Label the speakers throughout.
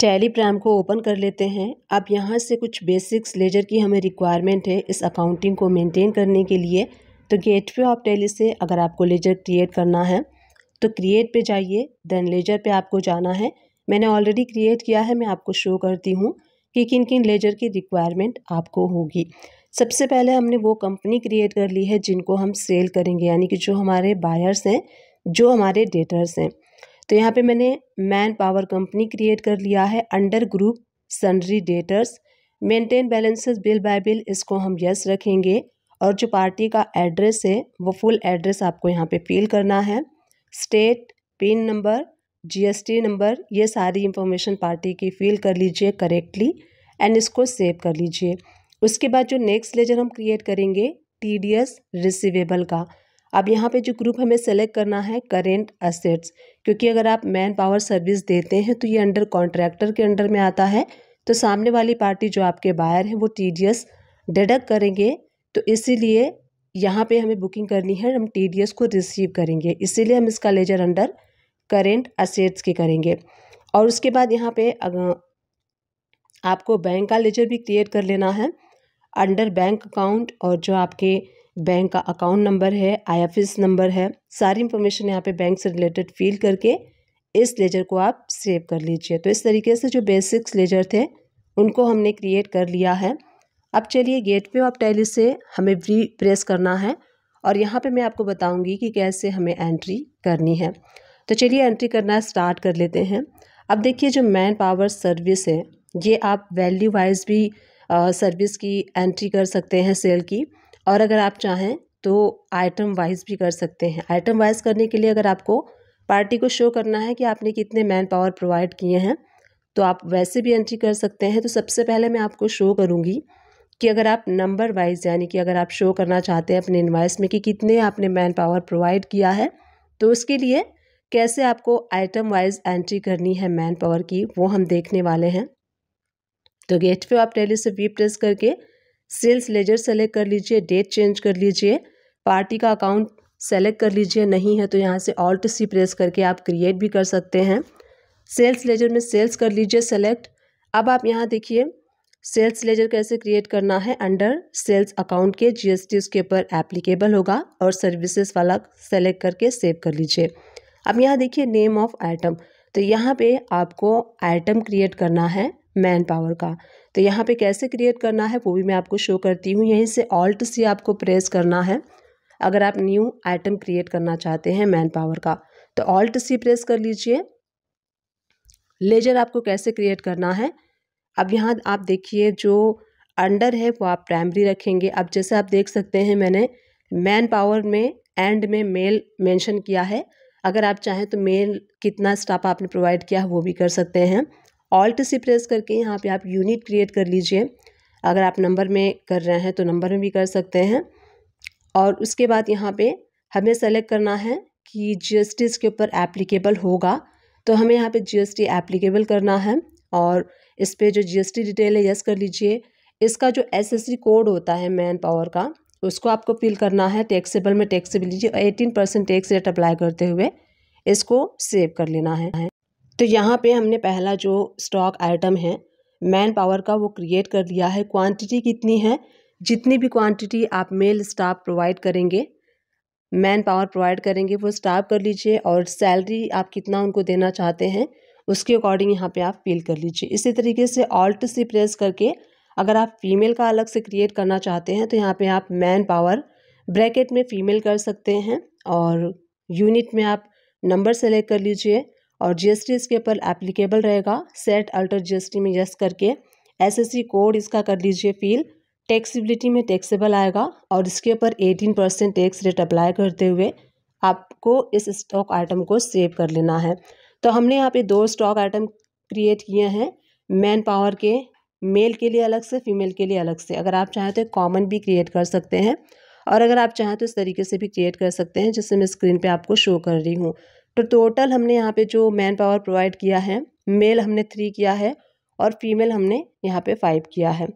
Speaker 1: Telegram को open कर लेते हैं अब यहाँ से कुछ बेसिक्स लेजर की हमें रिक्वायरमेंट है इस अकाउंटिंग को मेंटेन करने के लिए तो गेटवे ऑफ टेली से अगर आपको लेजर क्रिएट करना है तो क्रिएट पे जाइए देन लेजर पे आपको जाना है मैंने ऑलरेडी क्रिएट किया है मैं आपको शो करती हूँ कि किन किन लेजर की रिक्वायरमेंट आपको होगी सबसे पहले हमने वो कंपनी क्रिएट कर ली है जिनको हम सेल करेंगे यानी कि जो हमारे बायर्स हैं जो हमारे डेटर्स हैं तो यहाँ पे मैंने मैन पावर कंपनी क्रिएट कर लिया है under group sundry debtors maintain balances bill by bill इसको हम यस रखेंगे और जो पार्टी का एड्रेस है वो फुल एड्रेस आपको यहाँ पे फिल करना है state pin number GST number ये सारी इंफॉर्मेशन पार्टी की फिल कर लीजिए करेक्टली एंड इसको सेव कर लीजिए उसके बाद जो नेक्स्ट लेजर हम क्रिएट करेंगे टी डी एस रिसिवेबल का अब यहाँ पे जो ग्रुप हमें सेलेक्ट करना है करेंट असेट्स क्योंकि अगर आप मैन पावर सर्विस देते हैं तो ये अंडर कॉन्ट्रैक्टर के अंडर में आता है तो सामने वाली पार्टी जो आपके बायर हैं वो टी डी एस डिडक्ट करेंगे तो इसीलिए यहाँ पे हमें बुकिंग करनी है हम टी डी एस को रिसीव करेंगे इसीलिए हम इसका लेजर अंडर करेंट असेट्स के करेंगे और उसके बाद यहाँ पे आपको बैंक का लेजर भी क्रिएट कर लेना है अंडर बैंक अकाउंट और जो आपके बैंक का अकाउंट नंबर है आईएफएस नंबर है सारी इंफॉर्मेशन यहाँ पे बैंक से रिलेटेड फील करके इस लेजर को आप सेव कर लीजिए तो इस तरीके से जो बेसिक्स लेजर थे उनको हमने क्रिएट कर लिया है अब चलिए गेट पे ऑफ टैली से हमें वी प्रेस करना है और यहाँ पे मैं आपको बताऊँगी कि कैसे हमें एंट्री करनी है तो चलिए एंट्री करना स्टार्ट कर लेते हैं अब देखिए जो मैन पावर सर्विस है ये आप वैल्यू वाइज भी सर्विस की एंट्री कर सकते हैं सेल की और अगर आप चाहें तो आइटम वाइज भी कर सकते हैं आइटम वाइज करने के लिए अगर आपको पार्टी को शो करना है कि आपने कितने मैन पावर प्रोवाइड किए हैं तो आप वैसे भी एंट्री कर सकते हैं तो सबसे पहले मैं आपको शो करूँगी कि अगर आप नंबर वाइज यानी कि अगर आप शो करना चाहते हैं अपने इन्वाइस में कि कितने आपने मैन पावर प्रोवाइड किया है तो उसके लिए कैसे आपको आइटम वाइज एंट्री करनी है मैन पावर की वो हम देखने वाले हैं तो गेट पे आप टेली से वीप टेस्ट करके सेल्स लेजर सेलेक्ट कर लीजिए डेट चेंज कर लीजिए पार्टी का अकाउंट सेलेक्ट कर लीजिए नहीं है तो यहाँ से ऑल्ट सी प्रेस करके आप क्रिएट भी कर सकते हैं सेल्स लेजर में सेल्स कर लीजिए सेलेक्ट अब आप यहाँ देखिए सेल्स लेजर कैसे क्रिएट करना है अंडर सेल्स अकाउंट के जीएसटी उसके ऊपर एप्लीकेबल होगा और सर्विसेज वाला सेलेक्ट करके सेव कर लीजिए अब यहाँ देखिए नेम ऑफ आइटम तो यहाँ पे आपको आइटम क्रिएट करना है मैन पावर का तो यहाँ पे कैसे क्रिएट करना है वो भी मैं आपको शो करती हूँ यहीं से ऑल्ट सी आपको प्रेस करना है अगर आप न्यू आइटम क्रिएट करना चाहते हैं मैन पावर का तो ऑल्ट सी प्रेस कर लीजिए लेजर आपको कैसे क्रिएट करना है अब यहाँ आप देखिए जो अंडर है वो आप प्राइमरी रखेंगे अब जैसे आप देख सकते हैं मैंने मैन पावर में एंड में मेल मेंशन किया है अगर आप चाहें तो मेल कितना स्टाफ आपने प्रोवाइड किया है वो भी कर सकते हैं ऑल्ट से प्रेस करके यहाँ पे आप यूनिट क्रिएट कर लीजिए अगर आप नंबर में कर रहे हैं तो नंबर में भी कर सकते हैं और उसके बाद यहाँ पे हमें सेलेक्ट करना है कि जी इसके ऊपर एप्लीकेबल होगा तो हमें यहाँ पे जी एप्लीकेबल करना है और इस पर जो जी डिटेल है यस कर लीजिए इसका जो एस कोड होता है मैन पावर का उसको आपको फिल करना है टैक्सेबल में टैक्सेबल लीजिए eighteen percent tax rate apply करते हुए इसको सेव कर लेना है तो यहाँ पे हमने पहला जो स्टॉक आइटम है मैन पावर का वो क्रिएट कर लिया है क्वांटिटी कितनी है जितनी भी क्वांटिटी आप मेल स्टाफ प्रोवाइड करेंगे मैन पावर प्रोवाइड करेंगे वो स्टाफ कर लीजिए और सैलरी आप कितना उनको देना चाहते हैं उसके अकॉर्डिंग यहाँ पे आप फिल कर लीजिए इसी तरीके से ऑल्ट से प्रेस करके अगर आप फीमेल का अलग से क्रिएट करना चाहते हैं तो यहाँ पे आप मैन पावर ब्रैकेट में फ़ीमेल कर सकते हैं और यूनिट में आप नंबर सेलेक्ट कर लीजिए और जीएसटी इसके ऊपर एप्लीकेबल रहेगा सेट अल्टर जीएसटी में यस करके एसएससी कोड इसका कर लीजिए फील टैक्सीबिलिटी में टैक्सेबल आएगा और इसके ऊपर eighteen percent tax rate apply करते हुए आपको इस स्टॉक आइटम को सेव कर लेना है तो हमने यहाँ पे दो स्टॉक आइटम क्रिएट किए हैं मैन पावर के मेल के लिए अलग से फीमेल के लिए अलग से अगर आप चाहें तो कॉमन भी क्रिएट कर सकते हैं और अगर आप चाहें तो इस तरीके से भी क्रिएट कर सकते हैं जिससे मैं स्क्रीन पे आपको शो कर रही हूँ तो टोटल हमने यहाँ पे जो मैन पावर प्रोवाइड किया है मेल हमने थ्री किया है और फीमेल हमने यहाँ पे फाइव किया है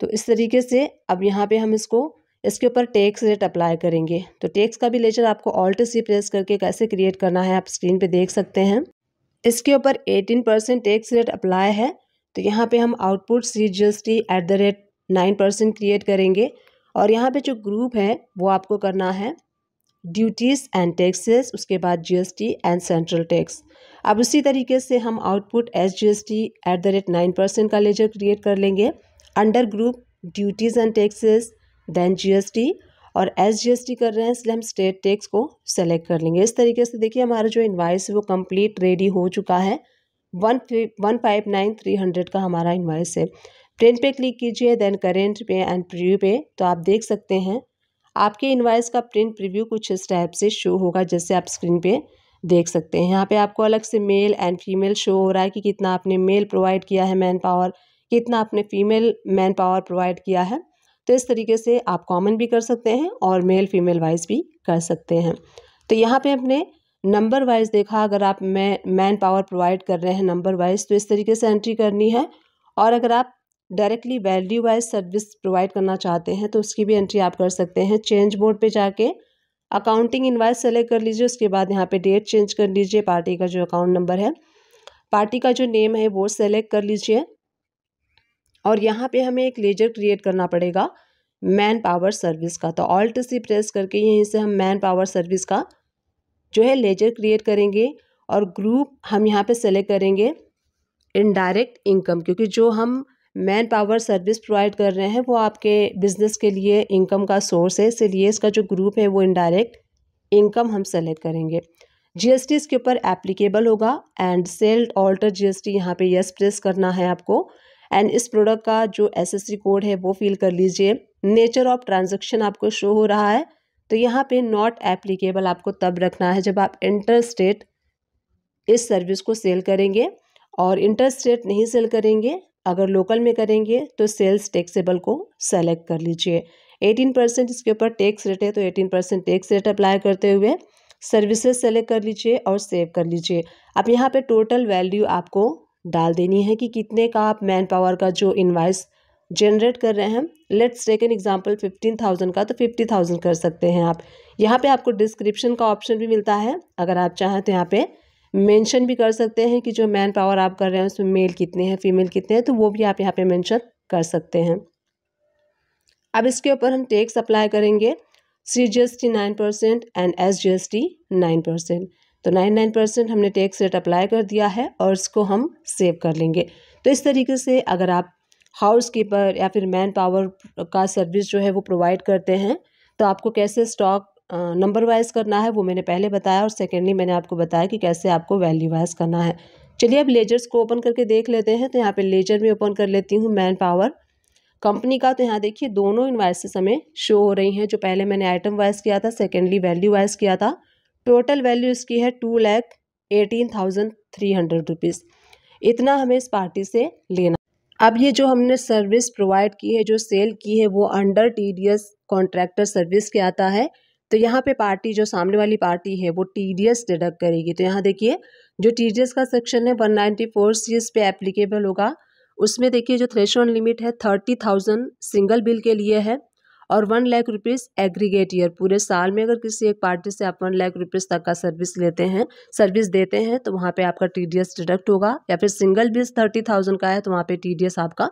Speaker 1: तो इस तरीके से अब यहाँ पे हम इसको इसके ऊपर टैक्स रेट अप्लाई करेंगे तो टैक्स का भी लेजर आपको ऑल्ट सी प्रेस करके कैसे क्रिएट करना है आप स्क्रीन पे देख सकते हैं इसके ऊपर eighteen percent tax rate apply है तो यहाँ पे हम output C G S T at the rate nine percent create करेंगे और यहाँ पे जो ग्रुप है वो आपको करना है ड्यूटीज़ एंड टैक्सेस उसके बाद जीएसटी एंड सेंट्रल टैक्स अब उसी तरीके से हम output S G S T at the rate nine percent का लेजर क्रिएट कर लेंगे under group duties and taxes then GST और एस जी एस टी कर रहे हैं इसलिए हम स्टेट टैक्स को सेलेक्ट कर लेंगे इस तरीके से देखिए हमारा जो इन्वाइस है वो कंप्लीट रेडी हो चुका है one one five nine three hundred का हमारा इन्वाइस है प्रिंट पे क्लिक कीजिए देन करेंट पे एंड प्रीव्यू पे तो आप देख सकते हैं आपके इन्वाइस का प्रिंट प्रीव्यू कुछ इस टाइप से शो होगा जैसे आप स्क्रीन पे देख सकते हैं यहाँ पे आपको अलग से मेल एंड फीमेल शो हो रहा है कि कितना आपने मेल प्रोवाइड किया है मैन पावर कितना आपने फीमेल मैन पावर प्रोवाइड किया है तो इस तरीके से आप कॉमन भी कर सकते हैं और मेल फीमेल वाइज भी कर सकते हैं तो यहाँ पे हमने नंबर वाइज देखा अगर आप मैं मैन पावर प्रोवाइड कर रहे हैं नंबर वाइज तो इस तरीके से एंट्री करनी है और अगर आप directly value wise service provide करना चाहते हैं तो उसकी भी एंट्री आप कर सकते हैं चेंज मोड पे जाके अकाउंटिंग इन्वाइस सेलेक्ट कर लीजिए उसके बाद यहाँ पे डेट चेंज कर लीजिए पार्टी का जो अकाउंट नंबर है पार्टी का जो नेम है वो सेलेक्ट कर लीजिए और यहाँ पे हमें एक लेजर क्रिएट करना पड़ेगा मैन पावर सर्विस का तो ऑल्ट सी प्रेस करके यहीं से हम मैन पावर सर्विस का जो है लेजर क्रिएट करेंगे और ग्रुप हम यहाँ पर सेलेक्ट करेंगे इनडायरेक्ट इनकम क्योंकि जो हम मैन पावर सर्विस प्रोवाइड कर रहे हैं वो आपके बिज़नेस के लिए इनकम का सोर्स है इसलिए इसका जो ग्रुप है वो इनडायरेक्ट इनकम हम सेलेक्ट करेंगे जीएसटी इसके ऊपर एप्लीकेबल होगा एंड सेल ऑल्टर जीएसटी यहाँ पे यस प्रेस करना है आपको एंड इस प्रोडक्ट का जो सी कोड है वो फिल कर लीजिए नेचर ऑफ ट्रांजेक्शन आपको शो हो रहा है तो यहाँ पे नॉट एप्लीकेबल आपको तब रखना है जब आप इंटर स्टेट इस सर्विस को सेल करेंगे और इंटर स्टेट नहीं सेल करेंगे अगर लोकल में करेंगे तो सेल्स टैक्सेबल को सेलेक्ट कर लीजिए 18 परसेंट इसके ऊपर टैक्स रेट है तो 18 परसेंट टैक्स रेट अप्लाई करते हुए सर्विसेज सेलेक्ट कर लीजिए और सेव कर लीजिए अब यहाँ पे टोटल वैल्यू आपको डाल देनी है कि कितने का आप मैन पावर का जो इन्वाइस जनरेट कर रहे हैं let's take an example fifteen thousand का तो फिफ्टी थाउजेंड कर सकते हैं आप यहाँ पर आपको डिस्क्रिप्शन का ऑप्शन भी मिलता है अगर आप चाहें तो यहाँ पे मेंशन भी कर सकते हैं कि जो मैन पावर आप कर रहे हैं उसमें मेल कितने हैं फीमेल कितने हैं तो वो भी आप यहाँ पे मेंशन कर सकते हैं अब इसके ऊपर हम टैक्स अप्लाई करेंगे C G S T nine percent and S G S T nine percent तो नाइन नाइन परसेंट हमने टैक्स रेट अप्लाई कर दिया है और इसको हम सेव कर लेंगे तो इस तरीके से अगर आप हाउस कीपर या फिर मैन पावर का सर्विस जो है वो प्रोवाइड करते हैं तो आपको कैसे स्टॉक नंबर वाइज करना है वो मैंने पहले बताया और सेकेंडली मैंने आपको बताया कि कैसे आपको वैल्यू वाइज करना है चलिए अब लेजर्स को ओपन करके देख लेते हैं तो यहाँ पे लेजर में ओपन कर लेती हूँ मैन पावर कंपनी का तो यहाँ देखिए दोनों इन्वाइसेस हमें शो हो रही हैं जो पहले मैंने आइटम वाइज किया था सेकेंडली वैल्यू वाइज किया था टोटल वैल्यू इसकी है two lakh eighteen thousand three hundred rupees इतना हमें इस पार्टी से लेना अब ये जो हमने सर्विस प्रोवाइड की है जो सेल की है वो under T D S contractor service के आता है तो यहाँ पे पार्टी जो सामने वाली पार्टी है वो टी डी एस डिडक्ट करेगी तो यहाँ देखिए जो टी डी एस का सेक्शन है one ninety four C S पे एप्लीकेबल होगा उसमें देखिए जो थ्रेशोल्ड लिमिट है थर्टी थाउजेंड सिंगल बिल के लिए है और one lakh rupees aggregate year पूरे साल में अगर किसी एक पार्टी से आप वन लाख रुपीज़ तक का सर्विस लेते हैं सर्विस देते हैं तो वहाँ पे आपका टी डी एस डिडक्ट होगा या फिर सिंगल बिल थर्टी थाउजेंड का है तो वहाँ पे टी आपका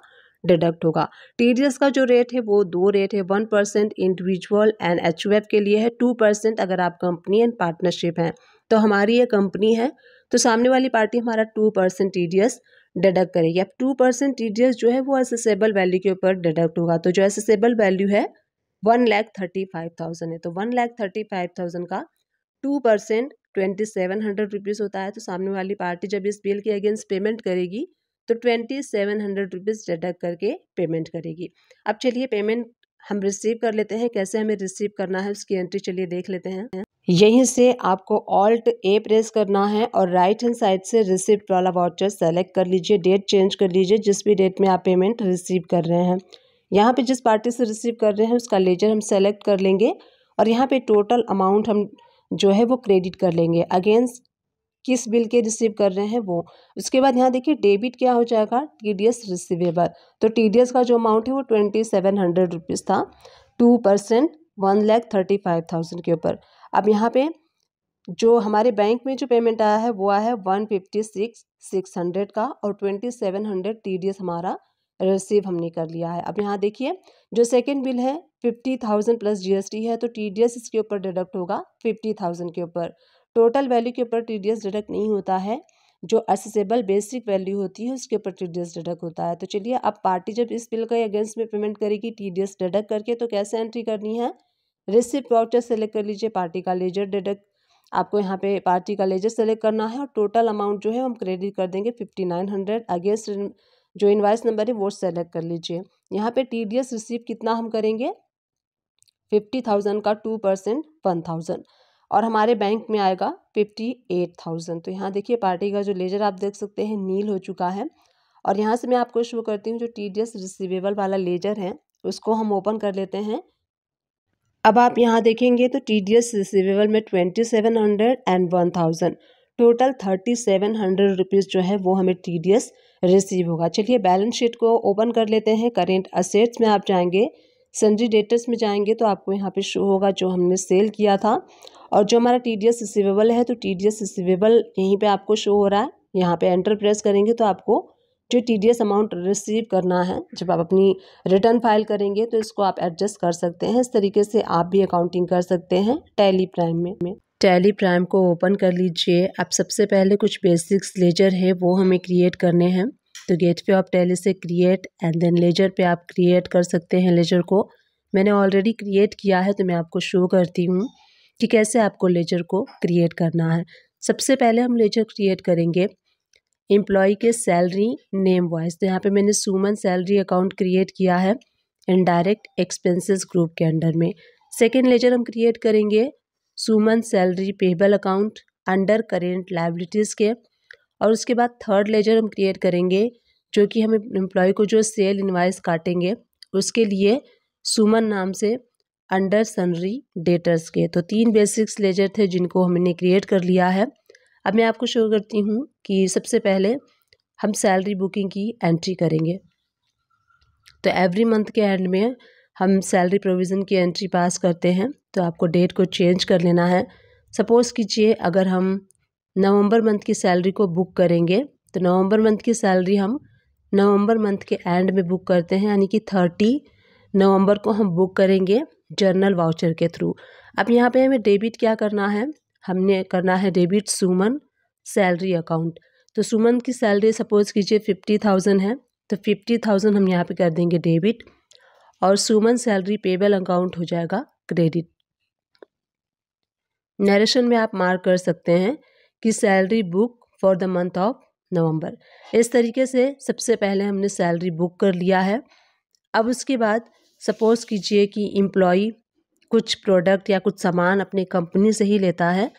Speaker 1: डिडक्ट होगा टी का जो रेट है वो दो रेट है one percent individual and H के लिए है टू परसेंट अगर आप कंपनी एंड पार्टनरशिप हैं तो हमारी ये कंपनी है तो सामने वाली पार्टी हमारा टू परसेंट टी डिडक्ट करेगी अब टू परसेंट टी जो है वो एसेसेबल वैल्यू के ऊपर डिडक्ट होगा तो जो एसेसेबल वैल्यू है one lakh thirty five thousand है तो one lakh thirty five thousand का two percent twenty seven hundred rupees होता है तो सामने वाली पार्टी जब इस बिल के अगेंस्ट पेमेंट करेगी तो twenty seven hundred rupees deduct करके पेमेंट करेगी अब चलिए पेमेंट हम रिसीव कर लेते हैं कैसे हमें रिसीव करना है उसकी एंट्री चलिए देख लेते हैं यहीं से आपको ऑल्ट ए प्रेस करना है और राइट हैंड साइड से रिसिप्ट वाला वाउचर सेलेक्ट कर लीजिए डेट चेंज कर लीजिए जिस भी डेट में आप पेमेंट रिसीव कर रहे हैं यहाँ पे जिस पार्टी से रिसीव कर रहे हैं उसका लेजर हम सेलेक्ट कर लेंगे और यहाँ पे टोटल अमाउंट हम जो है वो क्रेडिट कर लेंगे अगेंस्ट किस बिल के रिसीव कर रहे हैं वो उसके बाद यहाँ देखिए डेबिट क्या हो जाएगा टी डी एस रिसीवेबल तो टी डी एस का जो अमाउंट है वो ट्वेंटी सेवन हंड्रेड रुपीज़ था two percent one lakh thirty five thousand के ऊपर अब यहाँ पे जो हमारे बैंक में जो पेमेंट आया है वो आया है one fifty six six hundred का और twenty seven hundred T D S हमारा रिसीव हमने कर लिया है अब यहाँ देखिए जो सेकेंड बिल है फिफ्टी थाउजेंड प्लस जीएसटी है तो टी डी एस इसके ऊपर डिडक्ट होगा फिफ्टी थाउजेंड के ऊपर टोटल वैल्यू के ऊपर टी डिडक्ट नहीं होता है जो एसेसेबल बेसिक वैल्यू होती है उसके ऊपर टी डिडक्ट होता है तो चलिए अब पार्टी जब इस बिल के अगेंस्ट में पेमेंट करेगी टी डिडक्ट करके तो कैसे एंट्री करनी है रिसिप्ट वाउचर सेलेक्ट कर लीजिए पार्टी का लेजर डिडक्ट आपको यहाँ पे पार्टी का लेजर सेलेक्ट करना है और टोटल अमाउंट जो है हम क्रेडिट कर देंगे फिफ्टी नाइन हंड्रेड अगेंस्ट जो इन्वाइस नंबर है वो सेलेक्ट कर लीजिए यहाँ पे टी डी एस रिसीव कितना हम करेंगे फिफ्टी थाउजेंड का टू परसेंट वन थाउजेंड और हमारे बैंक में आएगा फिफ्टी एट थाउजेंड तो यहाँ देखिए पार्टी का जो लेजर आप देख सकते हैं नील हो चुका है और यहाँ से मैं आपको शो करती हूँ जो टी डी एस रिसिवेबल वाला लेजर है उसको हम ओपन कर लेते हैं अब आप यहाँ देखेंगे तो टी डी एस रिसिवेबल में twenty seven hundred and one thousand total thirty seven hundred rupees जो है वो हमें टी डी एस रिसीव होगा चलिए बैलेंस शीट को ओपन कर लेते हैं करेंट असेट्स में आप जाएंगे सन्ड्री डेटर्स में जाएंगे तो आपको यहाँ पे शो होगा जो हमने सेल किया था और जो हमारा टी डी एस रिसिवेबल है तो टी डी एस रिसिवेबल यहीं पर आपको शो हो रहा है यहाँ पर एंटर प्रेस करेंगे तो आपको जो T D S amount receive करना है जब आप अपनी रिटर्न फाइल करेंगे तो इसको आप एडजस्ट कर सकते हैं इस तरीके से आप भी अकाउंटिंग कर सकते हैं टैली प्राइम में, में। टैली प्राइम को ओपन कर लीजिए आप सबसे पहले कुछ बेसिक्स लेजर है वो हमें क्रिएट करने हैं तो गेट पे आप टैली से क्रिएट एंड देन लेजर पे आप क्रिएट कर सकते हैं लेजर को मैंने ऑलरेडी क्रिएट किया है तो मैं आपको शो करती हूँ कि कैसे आपको लेजर को क्रिएट करना है सबसे पहले हम लेजर क्रिएट करेंगे एम्प्लॉय के सैलरी नेम वाइज तो यहाँ पे मैंने सुमन सैलरी अकाउंट क्रिएट किया है इनडायरेक्ट एक्सपेंसेस ग्रुप के अंडर में सेकेंड लेजर हम क्रिएट करेंगे Suman salary payable account under current liabilities के और उसके बाद थर्ड लेजर हम क्रिएट करेंगे जो कि हम एम्प्लॉय को जो सेल इन्वाइस काटेंगे उसके लिए सुमन नाम से अंडर सनरी डेटर्स के तो तीन बेसिक्स लेजर थे जिनको हमने क्रिएट कर लिया है अब मैं आपको शो करती हूँ कि सबसे पहले हम सैलरी बुकिंग की एंट्री करेंगे तो एवरी मंथ के एंड में हम सैलरी प्रोविज़न की एंट्री पास करते हैं तो आपको डेट को चेंज कर लेना है सपोज़ कीजिए अगर हम नवंबर मंथ की सैलरी को बुक करेंगे तो नवंबर मंथ की सैलरी हम नवंबर मंथ के एंड में बुक करते हैं यानी कि थर्टी नवंबर को हम बुक करेंगे जर्नल वाउचर के थ्रू अब यहाँ पे हमें डेबिट क्या करना है हमने करना है डेबिट सुमन सैलरी अकाउंट तो सुमन की सैलरी सपोज़ कीजिए फिफ्टी थाउजेंड है तो फिफ्टी थाउजेंड हम यहाँ पे कर देंगे डेबिट और सुमन सैलरी पेबल अकाउंट हो जाएगा क्रेडिट नरेशन में आप मार्क कर सकते हैं कि salary book for the month of November इस तरीके से सबसे पहले हमने सैलरी बुक कर लिया है अब उसके बाद सपोज़ कीजिए कि एम्प्लॉई कुछ प्रोडक्ट या कुछ सामान अपने कंपनी से ही लेता है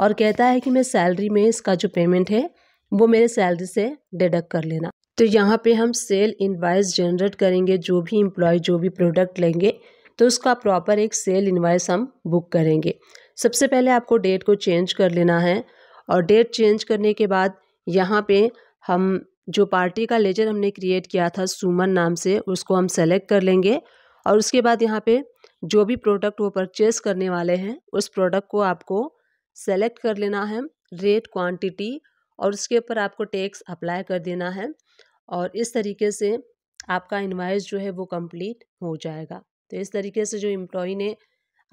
Speaker 1: और कहता है कि मैं सैलरी में इसका जो पेमेंट है वो मेरे सैलरी से डिडक्ट कर लेना तो यहाँ पे हम सेल इन्वाइस जनरेट करेंगे जो भी एम्प्लॉय जो भी प्रोडक्ट लेंगे तो उसका प्रॉपर एक सेल इन्वाइस हम बुक करेंगे सबसे पहले आपको डेट को चेंज कर लेना है और डेट चेंज करने के बाद यहाँ पे हम जो पार्टी का लेजर हमने क्रिएट किया था सुमन नाम से उसको हम सेलेक्ट कर लेंगे और उसके बाद यहाँ पे जो भी प्रोडक्ट वो परचेज़ करने वाले हैं उस प्रोडक्ट को आपको सेलेक्ट कर लेना है रेट क्वांटिटी और उसके ऊपर आपको टैक्स अप्लाई कर देना है और इस तरीके से आपका इन्वाइस जो है वो कंप्लीट हो जाएगा तो इस तरीके से जो एम्प्लॉय ने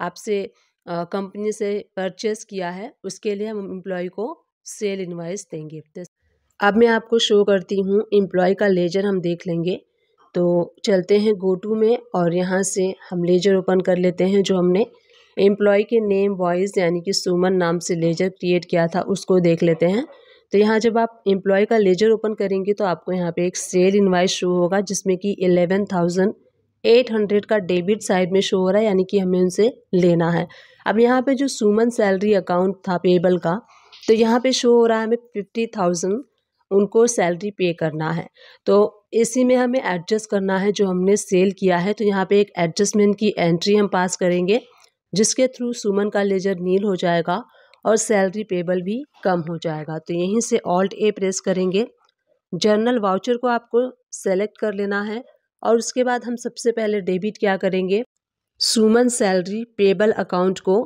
Speaker 1: आपसे कंपनी से परचेस किया है उसके लिए हम एम्प्लॉय को सेल इन्वाइस देंगे तो अब मैं आपको शो करती हूँ एम्प्लॉय का लेजर हम देख लेंगे तो चलते हैं गो टू में और यहाँ से हम लेजर ओपन कर लेते हैं जो हमने एम्प्लॉय के नेम वॉइस यानी कि सुमन नाम से लेजर क्रिएट किया था उसको देख लेते हैं तो यहाँ जब आप एम्प्लॉय का लेजर ओपन करेंगे तो आपको यहाँ पे एक सेल इन्वाइस शो होगा जिसमें कि एलेवन थाउजेंड एट हंड्रेड का डेबिट साइड में शो हो रहा है यानी कि हमें उनसे लेना है अब यहाँ पे जो सुमन सैलरी अकाउंट था पेबल का तो यहाँ पे शो हो रहा है हमें फिफ्टी थाउजेंड उनको सैलरी पे करना है तो इसी में हमें एडजस्ट करना है जो हमने सेल किया है तो यहाँ पे एक एडजस्टमेंट की एंट्री हम पास करेंगे जिसके थ्रू सुमन का लेजर नील हो जाएगा और सैलरी पेबल भी कम हो जाएगा तो यहीं से ऑल्ट ए प्रेस करेंगे जर्नल वाउचर को आपको सेलेक्ट कर लेना है और उसके बाद हम सबसे पहले डेबिट क्या करेंगे सुमन सैलरी पेबल अकाउंट को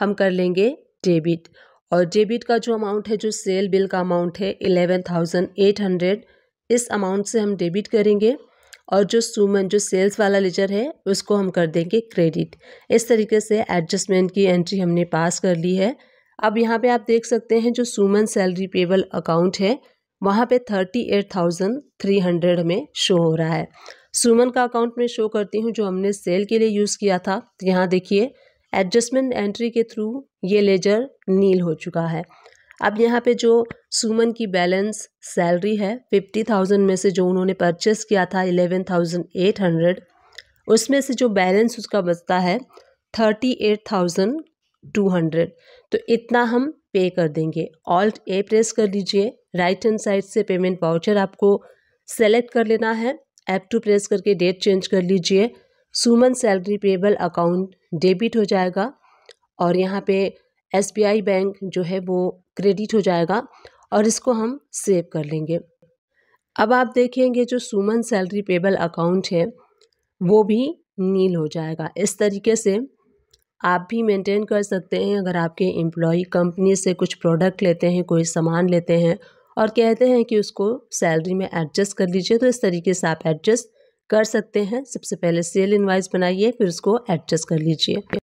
Speaker 1: हम कर लेंगे डेबिट और डेबिट का जो अमाउंट है जो सेल बिल का अमाउंट है एलेवन थाउजेंड एट हंड्रेड इस अमाउंट से हम डेबिट करेंगे और जो सुमन जो सेल्स वाला लेजर है उसको हम कर देंगे क्रेडिट इस तरीके से एडजस्टमेंट की एंट्री हमने पास कर ली है अब यहाँ पे आप देख सकते हैं जो सुमन सैलरी पेबल अकाउंट है वहाँ पे thirty eight thousand three hundred में शो हो रहा है सुमन का अकाउंट में शो करती हूँ जो हमने सेल के लिए यूज़ किया था तो यहाँ देखिए एडजस्टमेंट एंट्री के थ्रू ये लेजर नील हो चुका है अब यहाँ पे जो सुमन की बैलेंस सैलरी है फिफ्टी थाउजेंड में से जो उन्होंने परचेस किया था एलेवन थाउजेंड एट हंड्रेड उसमें से जो बैलेंस उसका बचता है thirty eight thousand two hundred तो इतना हम पे कर देंगे ऑल्ट ए प्रेस कर दीजिए राइट हैंड साइड से पेमेंट वाउचर आपको सेलेक्ट कर लेना है ऐप टू प्रेस करके डेट चेंज कर लीजिए Suman salary payable account debit हो जाएगा और यहाँ पे एस बैंक जो है वो क्रेडिट हो जाएगा और इसको हम सेव कर लेंगे अब आप देखेंगे जो सुमन सैलरी पेबल अकाउंट है वो भी नील हो जाएगा इस तरीके से आप भी मेंटेन कर सकते हैं अगर आपके एम्प्लॉ कंपनी से कुछ प्रोडक्ट लेते हैं कोई सामान लेते हैं और कहते हैं कि उसको सैलरी में एडजस्ट कर लीजिए तो इस तरीके से आप एडजस्ट कर सकते हैं सबसे पहले सेल इन्वाइस बनाइए फिर उसको एडजस्ट कर लीजिए